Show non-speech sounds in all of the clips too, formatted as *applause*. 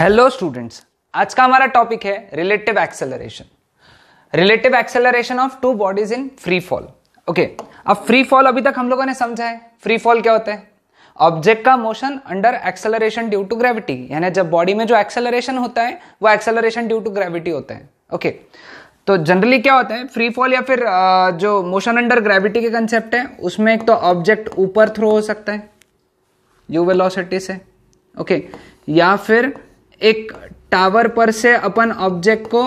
Hello students आज का हमारा टॉपिक है relative acceleration relative acceleration of two bodies in free fall okay अब फ्री फॉल अभी तक हम लोगों ने समझा है फ्री फॉल क्या होता है ऑब्जेक्ट का motion under acceleration due to gravity यानी जब बॉडी में जो एक्सेलरेशन होता है वो एक्सेलरेशन ड्यू टू ग्रेविटी होता है ओके okay. तो जनरली क्या होता है फ्री फॉल या फिर जो मोशन अंडर ग्रेविटी के कंसेप्ट है उसमें एक तो ऑब्जेक्ट ऊपर थ्रो हो सकता है यू वेलोसिटी से ओके okay. या फिर एक टावर पर से अपन ऑब्जेक्ट को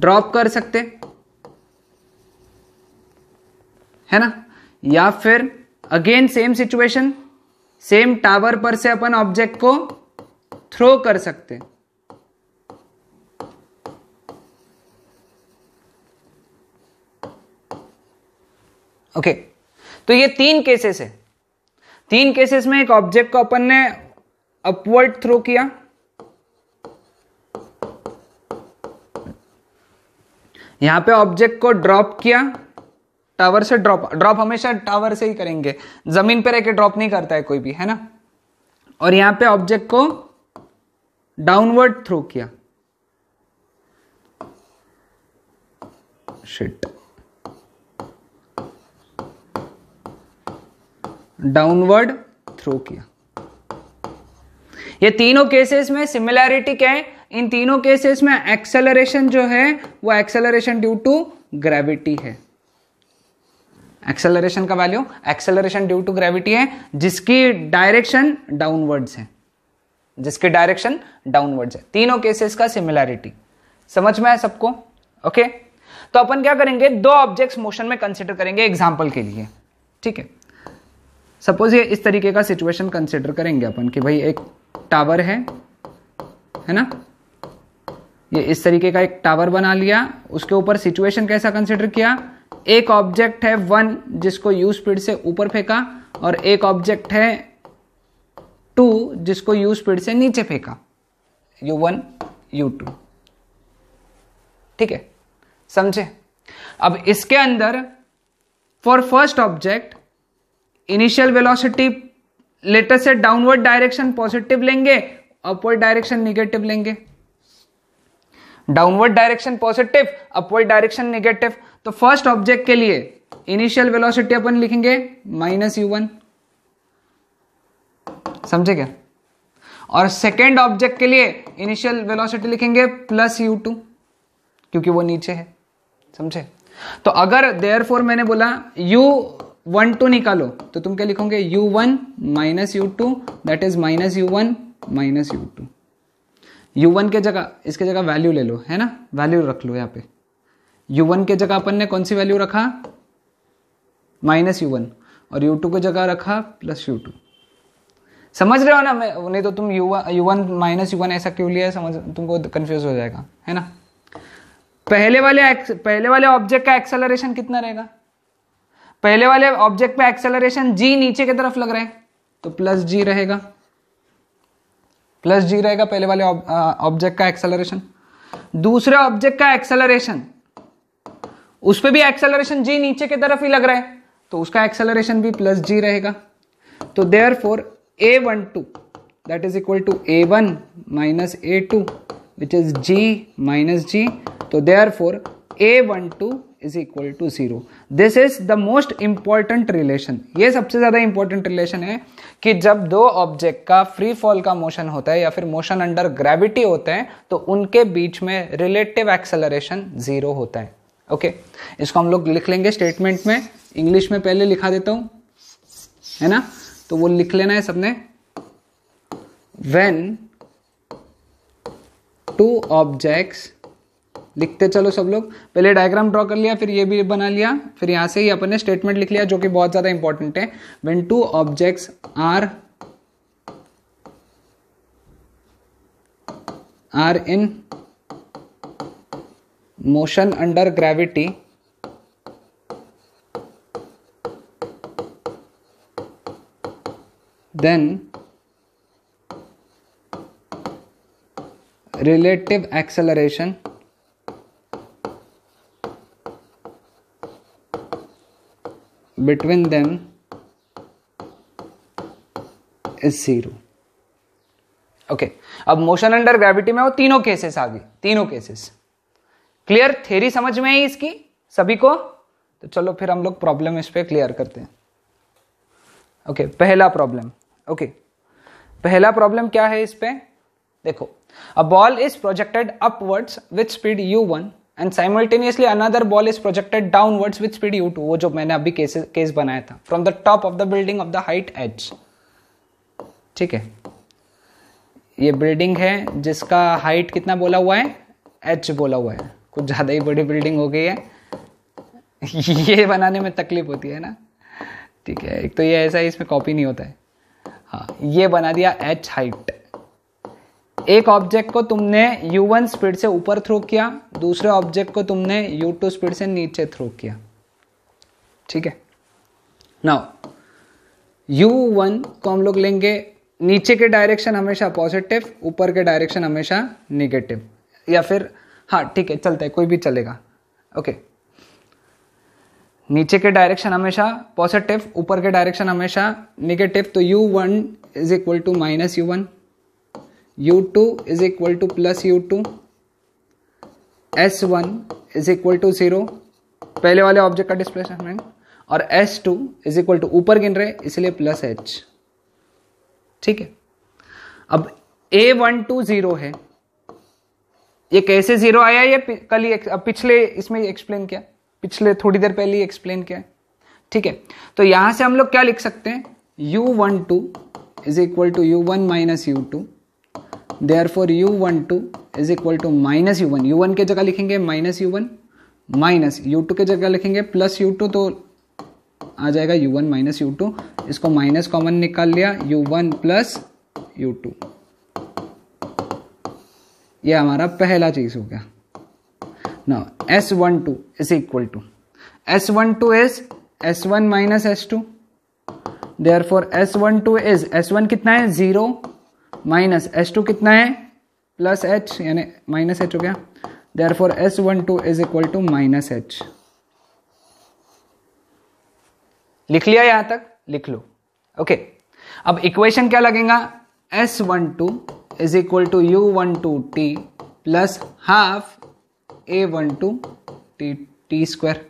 ड्रॉप कर सकते है ना या फिर again same situation same tower पर से अपन ऑब्जेक्ट को थ्रो कर सकते ओके okay. तो ये तीन केसेस है तीन केसेस में एक ऑब्जेक्ट को अपन ने अपवर्ड थ्रो किया यहां पे ऑब्जेक्ट को ड्रॉप किया टावर से ड्रॉप ड्रॉप हमेशा टावर से ही करेंगे जमीन पर रहकर ड्रॉप नहीं करता है कोई भी है ना और यहां पे ऑब्जेक्ट को डाउनवर्ड थ्रो किया शिट डाउनवर्ड थ्रो किया ये तीनों केसेस में सिमिलैरिटी क्या है इन तीनों केसेस में एक्सेलरेशन जो है वो एक्सेलरेशन ड्यू टू ग्रेविटी है एक्सेलरेशन का value acceleration due to gravity है जिसकी डायरेक्शन डाउनवर्ड्स है जिसकी डायरेक्शन डाउनवर्ड्स है तीनों केसेस का सिमिलैरिटी समझ में आया सबको ओके तो अपन क्या करेंगे दो ऑब्जेक्ट्स मोशन में कंसिडर करेंगे एग्जाम्पल के लिए ठीक है सपोज ये इस तरीके का सिचुएशन कंसिडर करेंगे अपन कि भाई एक टावर है है ना ये इस तरीके का एक टावर बना लिया उसके ऊपर सिचुएशन कैसा कंसिडर किया एक ऑब्जेक्ट है वन जिसको यू स्पीड से ऊपर फेंका और एक ऑब्जेक्ट है टू जिसको यू स्पीड से नीचे फेंका यू वन यू टू ठीक है समझे अब इसके अंदर for first object initial velocity letter से डाउनवर्ड डायरेक्शन पॉजिटिव लेंगे अपवर्ड डायरेक्शन निगेटिव लेंगे downward direction positive upward direction negative तो फर्स्ट ऑब्जेक्ट के लिए इनिशियल वेलोसिटी अपन लिखेंगे माइनस यू वन समझे क्या और सेकेंड ऑब्जेक्ट के लिए इनिशियल वेलोसिटी लिखेंगे प्लस यू टू क्योंकि वो नीचे है समझे तो अगर देयर मैंने बोला यू वन टू निकालो तो तुम क्या लिखोगे u one minus u two that is minus u one minus u two u one के जगह इसके जगह वैल्यू ले लो है ना वैल्यू रख लो यहाँ पे यू वन के जगह अपन ने कौन सी वैल्यू रखा माइनस यू वन और यू टू की जगह रखा प्लस यू टू समझ रहे हो ना मैं नहीं तो तुम u u one minus u one ऐसा क्यों लिया है समझ तुमको कन्फ्यूज हो जाएगा है ना पहले वाले पहले वाले ऑब्जेक्ट का एक्सेलरेशन कितना रहेगा पहले वाले ऑब्जेक्ट पे एक्सेलरेशन जी नीचे की तरफ लग रहा है तो प्लस जी रहेगा प्लस जी रहेगा पहले वाले ऑब्जेक्ट का एक्सेलरेशन दूसरे ऑब्जेक्ट का एक्सेलरेशन उस पर भी एक्सेलरेशन जी नीचे की तरफ ही लग रहा है तो उसका एक्सेलरेशन भी प्लस जी रहेगा तो therefore a one two that is equal to a one minus a two which is g minus g तो therefore a one two is equal to zero this is the most important relation ये सबसे ज़्यादा important relation है कि जब दो object का free fall का मोशन होता है या फिर मोशन अंडर ग्रेविटी होते हैं तो उनके बीच में रिलेटिव एक्सेलरेशन जीरो होता है ओके okay? इसको हम लोग लिख लेंगे स्टेटमेंट में इंग्लिश में पहले लिखा देता हूं है ना तो वो लिख लेना है सबने वेन टू ऑब्जेक्ट्स लिखते चलो सब लोग पहले डायग्राम ड्रॉ कर लिया फिर ये भी बना लिया फिर यहाँ से ही अपन ने स्टेटमेंट लिख लिया जो कि बहुत ज़्यादा इंपॉर्टेंट है when two objects are are in motion under gravity then relative acceleration between them is zero okay अब मोशन अंडर ग्रेविटी में वो तीनों केसेस आ गए तीनों केसेस क्लियर थेरी समझ में आई इसकी सभी को तो चलो फिर हम लोग प्रॉब्लम इस पर क्लियर करते हैं ओके okay, पहला प्रॉब्लम ओके okay. पहला प्रॉब्लम क्या है इस पर देखो a ball is projected upwards with speed u one and simultaneously another ball is projected downwards with speed u two वो जो मैंने अभी केस केस बनाया था from the top of the building of the height h ठीक है ये building है जिसका हाइट कितना बोला हुआ है एच बोला हुआ है कुछ ज़्यादा ही बड़ी बिल्डिंग हो गई है *laughs* ये बनाने में तकलीफ होती है ना ठीक है एक तो ये ऐसा है इसमें कॉपी नहीं होता है हाँ ये बना दिया एच हाइट एक ऑब्जेक्ट को तुमने u1 स्पीड से ऊपर थ्रो किया दूसरे ऑब्जेक्ट को तुमने u2 स्पीड से नीचे थ्रो किया ठीक है नाउ u1 को हम लोग लेंगे नीचे के डायरेक्शन हमेशा पॉजिटिव ऊपर के डायरेक्शन हमेशा निगेटिव या फिर हाँ ठीक है चलता है कोई भी चलेगा ओके नीचे के डायरेक्शन हमेशा पॉजिटिव ऊपर के डायरेक्शन हमेशा निगेटिव तो u1 one is equal to minus u one u two is equal to plus u two s one is equal to zero पहले वाले ऑब्जेक्ट का डिस्प्लेसमेंट और s two is equal to ऊपर गिन रहे इसलिए प्लस एच ठीक है अब ए वन टू ज़ीरो है ये कैसे ज़ीरो आया ये कल ही पिछले इसमें एक्सप्लेन किया पिछले थोड़ी देर पहले ही एक्सप्लेन किया है ठीक है तो यहां से हम लोग क्या लिख सकते हैं u12 one two is equal to u one minus u two therefore u one two is equal to minus u one u one के जगह लिखेंगे minus u one minus u two के जगह लिखेंगे प्लस यू टू तो आ जाएगा u one minus u two इसको माइनस कॉमन निकाल लिया u one plus u two यह हमारा पहला चीज हो गया ना s one two is equal to s one two is s one minus s two therefore s one two is s one कितना है जीरो माइनस एच टू कितना है प्लस एच यानी माइनस एच हो गया therefore s one two is equal to minus h लिख लिया यहां तक लिख लो ओके okay. अब इक्वेशन क्या लगेगा s one two is equal to u one two t plus half a one two t t square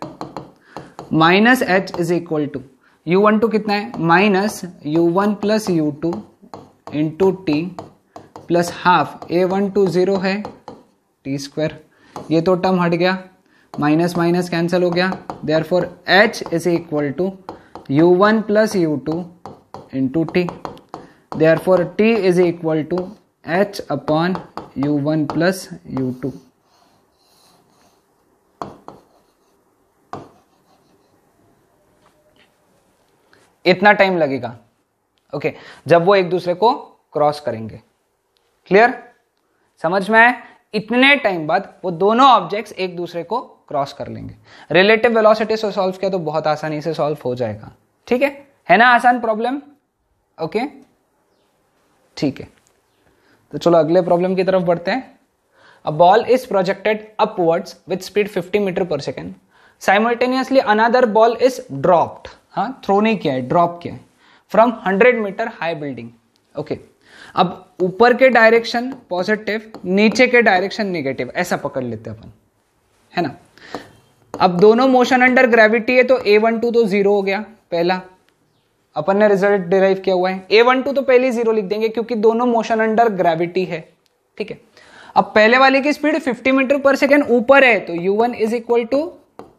minus h is equal to u one two कितना है minus u one plus u two into t plus half a one two zero है t square ये तो term हट गया minus minus cancel हो गया therefore h is equal to u one plus u two into t therefore t is equal to h upon u one plus u two इतना time लगेगा okay जब वो एक दूसरे को cross करेंगे क्लियर समझ में आए इतने टाइम बाद वो दोनों ऑब्जेक्ट्स एक दूसरे को क्रॉस कर लेंगे रिलेटिव वेलोसिटी से सॉल्व किया तो बहुत आसानी से सॉल्व हो जाएगा ठीक है है ना आसान प्रॉब्लम ओके ठीक है तो चलो अगले प्रॉब्लम की तरफ बढ़ते हैं a ball is projected upwards with speed 50 meter पर second simultaneously another ball is dropped हाँ थ्रो नहीं किया है ड्रॉप किया है from 100 meter high building okay अब ऊपर के डायरेक्शन पॉजिटिव नीचे के डायरेक्शन नेगेटिव ऐसा पकड़ लेते अपन है ना अब दोनों मोशन अंडर ग्रेविटी है तो ए वन टू तो जीरो हो गया पहला अपन ने रिजल्ट डिराइव किया हुआ है ए वन टू तो पहले जीरो लिख देंगे क्योंकि दोनों मोशन अंडर ग्रेविटी है ठीक है अब पहले वाले की स्पीड 50 मीटर पर सेकेंड ऊपर है तो u1 one is equal to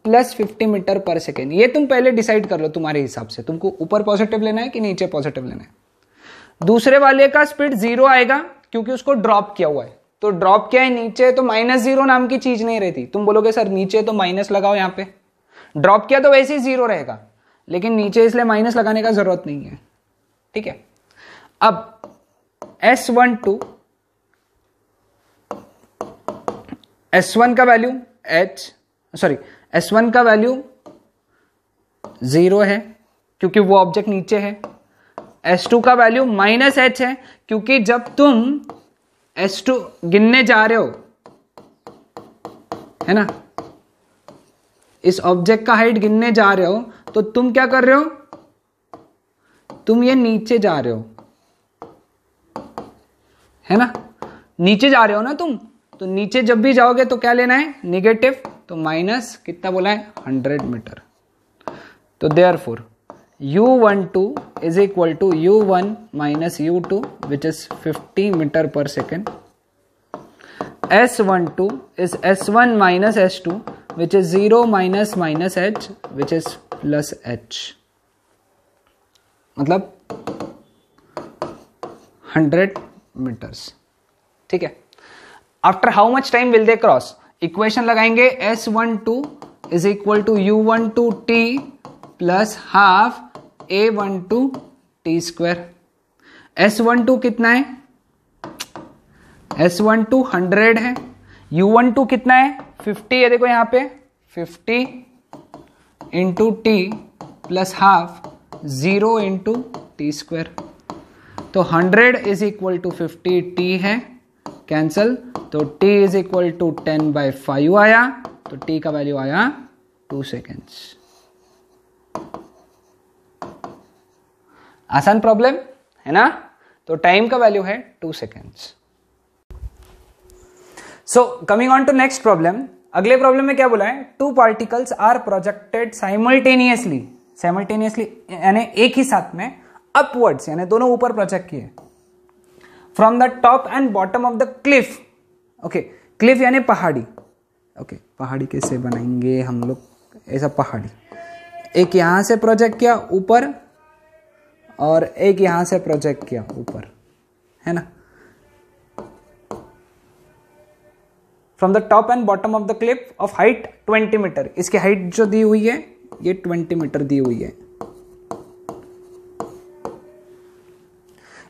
plus fifty metre पर सेकेंड ये तुम पहले डिसाइड कर लो तुम्हारे हिसाब से तुमको ऊपर पॉजिटिव लेना है कि नीचे पॉजिटिव लेना है दूसरे वाले का स्पीड जीरो आएगा क्योंकि उसको ड्रॉप किया हुआ है तो ड्रॉप क्या है नीचे तो माइनस जीरो नाम की चीज नहीं रहती तुम बोलोगे सर नीचे तो माइनस लगाओ यहां पे ड्रॉप किया तो वैसे ही जीरो रहेगा लेकिन नीचे इसलिए माइनस लगाने का जरूरत नहीं है ठीक है अब s one two s one का value h sorry s one का वैल्यू ज़ीरो है क्योंकि वो ऑब्जेक्ट नीचे है एस टू का वैल्यू माइनस एच है क्योंकि जब तुम एस टू गिनने जा रहे हो है ना इस ऑब्जेक्ट का हाइट गिनने जा रहे हो तो तुम क्या कर रहे हो तुम ये नीचे जा रहे हो है ना नीचे जा रहे हो ना तुम तो नीचे जब भी जाओगे तो क्या लेना है निगेटिव तो माइनस कितना बोला है हंड्रेड मीटर तो therefore u one two is equal to u one minus u two which is fifty metre पर second s one two is s one minus s two which is zero minus minus h which is plus h मतलब 100 metres ठीक है after how much time will they cross equation लगाएंगे s one two is equal to u one two t plus half a one two t square s one two कितना है s one two hundred है u one two कितना है fifty है देखो यहां पे fifty into t plus half zero into t square तो hundred is equal to fifty t है कैंसिल तो t is equal to ten by five आया तो t का वैल्यू आया टू सेकेंड्स आसान प्रॉब्लम है ना तो टाइम का वैल्यू है two seconds so coming on to next problem अगले प्रॉब्लम में क्या बोला है two particles are projected simultaneously simultaneously यानी एक ही साथ में अपवर्ड्स यानी दोनों ऊपर प्रोजेक्ट किए from the top and bottom of the cliff okay cliff यानी पहाड़ी ओके okay, पहाड़ी कैसे बनाएंगे हम लोग ऐसा पहाड़ी एक यहां से प्रोजेक्ट किया ऊपर और एक यहां से प्रोजेक्ट किया ऊपर है ना from the top and bottom of the cliff of height 20 metre इसकी हाइट जो दी हुई है ये 20 मीटर दी हुई है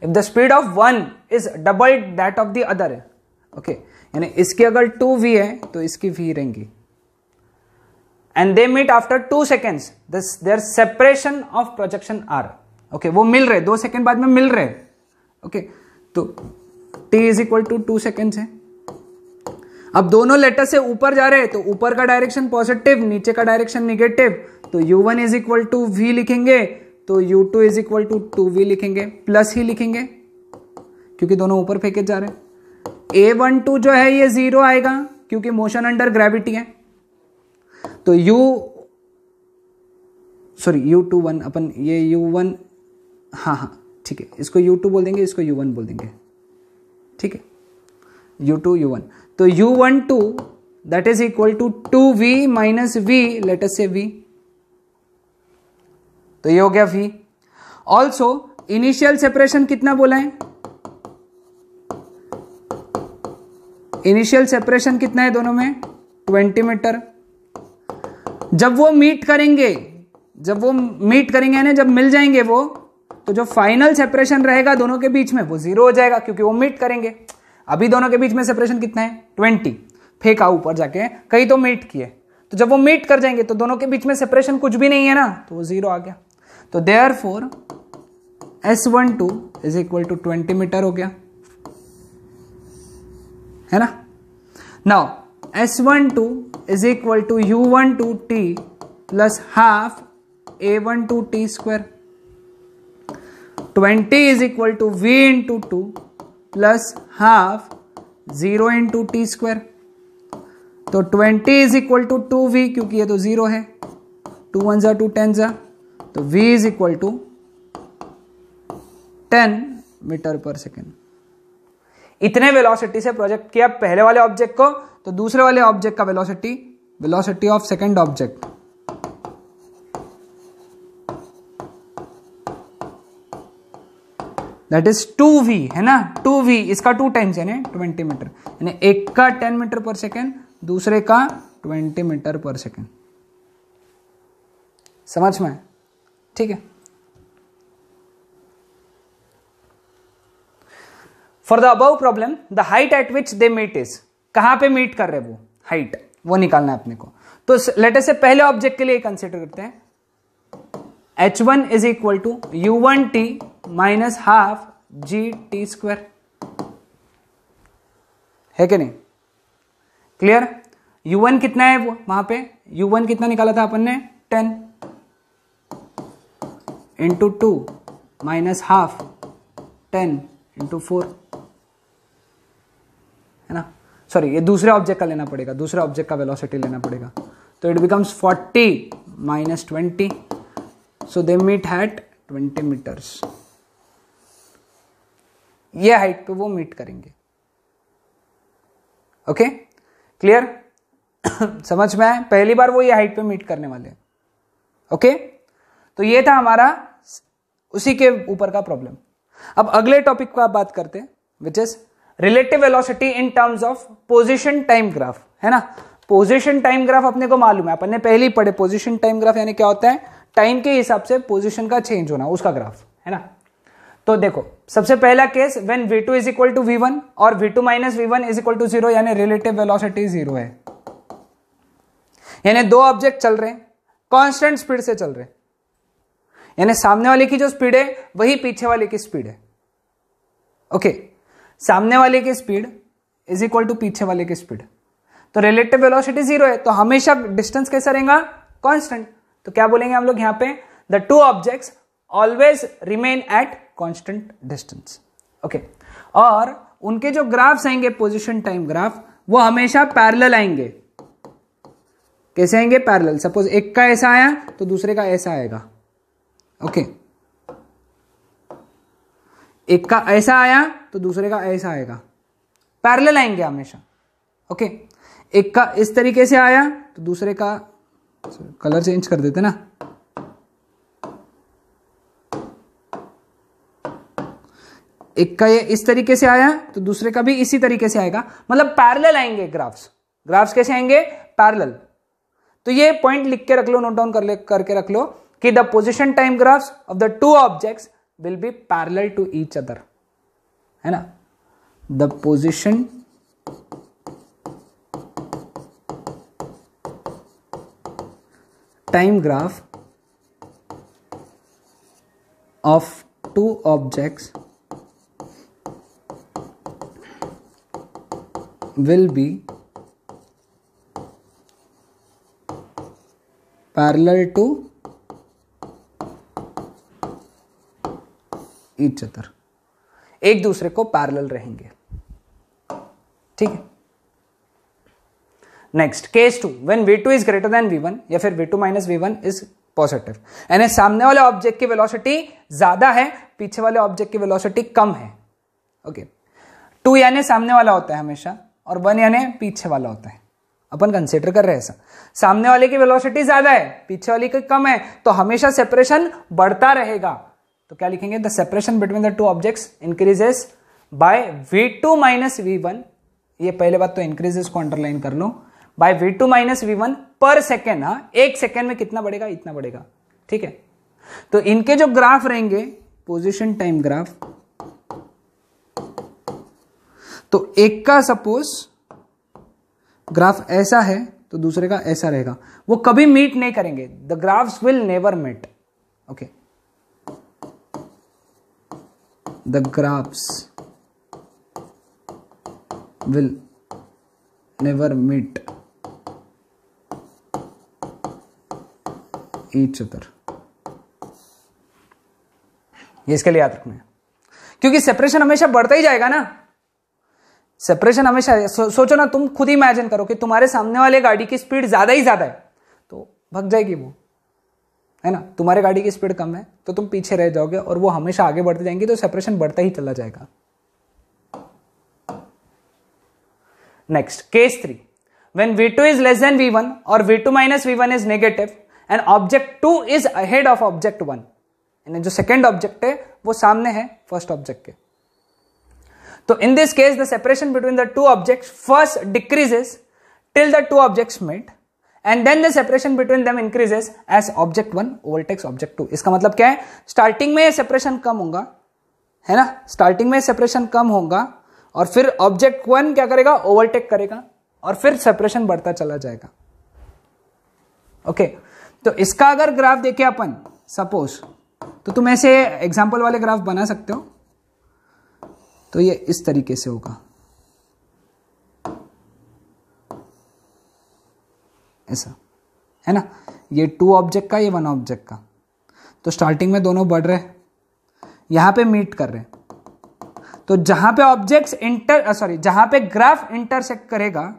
if the speed of one is double that of the other okay यानी इसकी अगर टू वी है तो इसकी वी रहेंगी and they meet after two seconds their separation of projection are okay वो मिल रहे दो सेकेंड बाद में मिल रहे ओके okay, तो t is equal to two seconds है अब दोनों लेटर से ऊपर जा रहे हैं तो ऊपर का डायरेक्शन पॉजिटिव नीचे का डायरेक्शन निगेटिव तो u1 one is equal to v लिखेंगे तो u2 two is equal to two v लिखेंगे प्लस ही लिखेंगे क्योंकि दोनों ऊपर फेंके जा रहे हैं ए वन टू जो है ये जीरो आएगा क्योंकि मोशन अंडर ग्रेविटी है तो u sorry U21 two one अपन ये U1 वन हाँ हाँ ठीक है इसको U2 टू बोल देंगे इसको U1 वन बोल देंगे ठीक है U2 टू यू वन तो u one two that is equal to two v minus v let's say v तो ये हो गया फी ऑल्सो इनिशियल सेपरेशन कितना बोला है इनिशियल सेपरेशन कितना है दोनों में ट्वेंटी मीटर जब वो मीट करेंगे जब वो मीट करेंगे ना जब मिल जाएंगे वो तो जो फाइनल सेपरेशन रहेगा दोनों के बीच में वो जीरो हो जाएगा क्योंकि वो मीट करेंगे अभी दोनों के बीच में सेपरेशन कितना है ट्वेंटी फेंका ऊपर जाके कहीं तो मीट किए तो जब वो मीट कर जाएंगे तो दोनों के बीच में सेपरेशन कुछ भी नहीं है ना तो वो जीरो आ गया तो therefore s one two is equal to twenty metre हो गया है ना now s one two is equal to u one two t plus half a one two t square twenty is equal to v into two plus half zero into t square तो twenty is equal to two v क्योंकि ये तो zero है two one जा two ten जा तो v is equal to ten metre पर second इतने वेलोसिटी से प्रोजेक्ट किया पहले वाले ऑब्जेक्ट को तो दूसरे वाले ऑब्जेक्ट का velocity velocity of second object that is two v है ना टू वी इसका टू टाइम्स यानी ट्वेंटी मीटर यानी एक का टेन मीटर पर सेकेंड दूसरे का ट्वेंटी मीटर पर सेकेंड समझ में ठीक है for the above problem the height at which they meet is कहां पे मीट कर रहे वो हाइट वो निकालना है अपने को तो लेटर से पहले ऑब्जेक्ट के लिए कंसिडर करते हैं h one is equal to u one t minus half g t square है कि नहीं क्लियर यू वन कितना है वो वहां पे यू वन कितना निकाला था अपन ने ten into two minus half ten into four है ना सॉरी ये दूसरे ऑब्जेक्ट का लेना पड़ेगा दूसरे ऑब्जेक्ट का वेलोसिटी लेना पड़ेगा तो it becomes forty minus twenty so they meet at twenty metres ये हाइट पे वो मीट करेंगे ओके क्लियर *coughs* समझ में आए पहली बार वो ये हाइट पे मीट करने वाले ओके okay? तो ये था हमारा उसी के ऊपर का प्रॉब्लम अब अगले टॉपिक का बात करते हैं which is relative velocity in terms of position time graph है ना पोजिशन टाइम ग्राफ अपने को मालूम है अपन ने पहले ही पढ़े पोजिशन टाइम ग्राफ यानी क्या होता है टाइम के हिसाब से पोजिशन का चेंज होना उसका ग्राफ है ना तो देखो सबसे पहला case when v two is equal to v one और v two minus v one is equal to zero यानी रिलेटिव वेलोसिटी जीरो है यानी दो ऑब्जेक्ट चल रहे हैं कॉन्स्टेंट स्पीड से चल रहे हैं यानी सामने वाले की जो स्पीड है वही पीछे वाले की स्पीड है ओके सामने वाले की स्पीड इज इक्वल टू पीछे वाले की स्पीड तो रिलेटिव वेलोसिटी जीरो है तो हमेशा डिस्टेंस कैसा रहेगा कॉन्स्टेंट तो क्या बोलेंगे हम लोग यहां पे the two objects always remain at constant distance okay और उनके जो ग्राफ्स आएंगे पोजिशन टाइम ग्राफ वो हमेशा पैरल आएंगे कैसे आएंगे पैरल सपोज एक का ऐसा आया तो दूसरे का ऐसा आएगा ओके एक का ऐसा आया तो दूसरे का ऐसा आएगा पैरेलल आएंगे हमेशा ओके एक का इस तरीके से आया तो दूसरे का कलर चेंज कर देते ना एक का ये इस तरीके से आया तो दूसरे का भी इसी तरीके से आएगा मतलब पैरेलल आएंगे ग्राफ्स ग्राफ्स कैसे आएंगे पैरेलल तो ये पॉइंट लिख के रख लो नोट डाउन कर ले करके रख लो the position time graphs of the two objects will be parallel to each other है ना the position time graph of two objects will be parallel to each other एक दूसरे को पैरेलल रहेंगे ठीक है next case two when v two is greater than v one या फिर v two minus v one is positive यानी सामने वाले ऑब्जेक्ट की वेलोसिटी ज्यादा है पीछे वाले ऑब्जेक्ट की वेलोसिटी कम है ओके टू यानी सामने वाला होता है हमेशा और वन यानी पीछे वाला होता है अपन कंसिडर कर रहे हैं ऐसा सामने वाले की वेलोसिटी ज्यादा है पीछे वाले की कम है तो हमेशा सेपरेशन बढ़ता रहेगा तो क्या लिखेंगे the separation between the two objects increases by v two minus v one ये पहले बात तो इंक्रीजेस को अंडरलाइन कर लो by v two minus v one per second हाँ एक सेकेंड में कितना बढ़ेगा इतना बढ़ेगा ठीक है तो इनके जो ग्राफ रहेंगे पोजिशन टाइम ग्राफ तो एक का सपोज ग्राफ ऐसा है तो दूसरे का ऐसा रहेगा वो कभी मीट नहीं करेंगे the graphs will never meet okay the graphs will never meet each other ये इसके लिए याद रखना है क्योंकि सेपरेशन हमेशा बढ़ता ही जाएगा ना सेपरेशन हमेशा सो, सोचो ना तुम खुद ही इमेजिन करो कि तुम्हारे सामने वाले गाड़ी की स्पीड ज्यादा ही ज्यादा है तो भग जाएगी वो है ना तुम्हारे गाड़ी की स्पीड कम है तो तुम पीछे रह जाओगे और वो हमेशा आगे बढ़ते जाएंगे तो सेपरेशन बढ़ता ही चला जाएगा next case three is v2 is less one v1 or v2 minus v1 is negative and object 2 is ahead of object 1 यानी जो सेकेंड ऑब्जेक्ट है वो सामने है फर्स्ट ऑब्जेक्ट के तो in this case the separation between the two object first decreases till the two objects met and then the separation between them increases as object one overtakes object two इसका मतलब क्या है starting में separation कम होगा है ना starting में separation कम होगा और फिर ऑब्जेक्ट वन क्या करेगा ओवरटेक करेगा और फिर सेपरेशन बढ़ता चला जाएगा ओके okay. तो इसका अगर ग्राफ देखें अपन सपोज तो तुम ऐसे एग्जाम्पल वाले ग्राफ बना सकते हो तो ये इस तरीके से होगा ऐसा है ना ये टू ऑब्जेक्ट का ये वन ऑब्जेक्ट का तो स्टार्टिंग में दोनों बढ़ रहे यहाँ पे मीट कर रहे हैं तो जहां पे ऑब्जेक्ट्स इंटर सॉरी जहां पे ग्राफ इंटरसेक्ट करेगा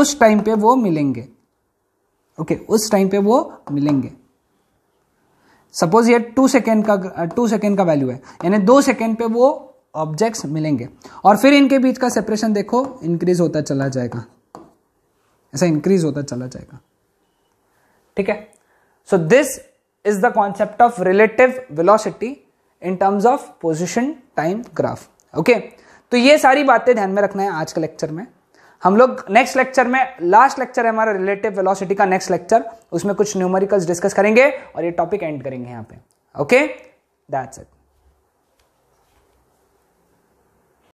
उस टाइम पे वो मिलेंगे ओके okay, उस टाइम पे वो मिलेंगे सपोज ये टू सेकेंड का टू सेकेंड का वैल्यू है यानी दो सेकेंड पे वो ऑब्जेक्ट्स मिलेंगे और फिर इनके बीच का सेपरेशन देखो इंक्रीज होता चला जाएगा ऐसा इंक्रीज होता चला जाएगा ठीक है so this is the concept of relative velocity in terms of position time graph okay तो ये सारी बातें ध्यान में रखना है आज के लेक्चर में हम लोग नेक्स्ट लेक्चर में लास्ट लेक्चर है हमारा रिलेटिव वेलोसिटी का नेक्स्ट लेक्चर उसमें कुछ न्यूमेरिकल्स डिस्कस करेंगे और ये टॉपिक एंड करेंगे यहाँ पे ओके दैट्स इट